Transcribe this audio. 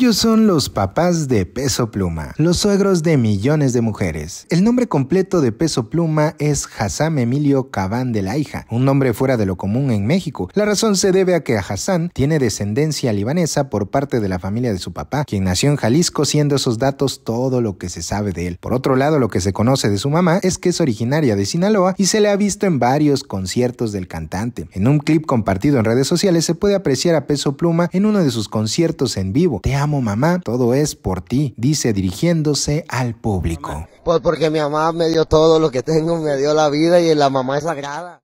Ellos son los papás de Peso Pluma, los suegros de millones de mujeres. El nombre completo de Peso Pluma es Hassan Emilio Cabán de la Hija, un nombre fuera de lo común en México. La razón se debe a que Hassan tiene descendencia libanesa por parte de la familia de su papá, quien nació en Jalisco, siendo esos datos todo lo que se sabe de él. Por otro lado, lo que se conoce de su mamá es que es originaria de Sinaloa y se le ha visto en varios conciertos del cantante. En un clip compartido en redes sociales se puede apreciar a Peso Pluma en uno de sus conciertos en vivo mamá, todo es por ti, dice dirigiéndose al público. Pues porque mi mamá me dio todo lo que tengo, me dio la vida y la mamá es sagrada.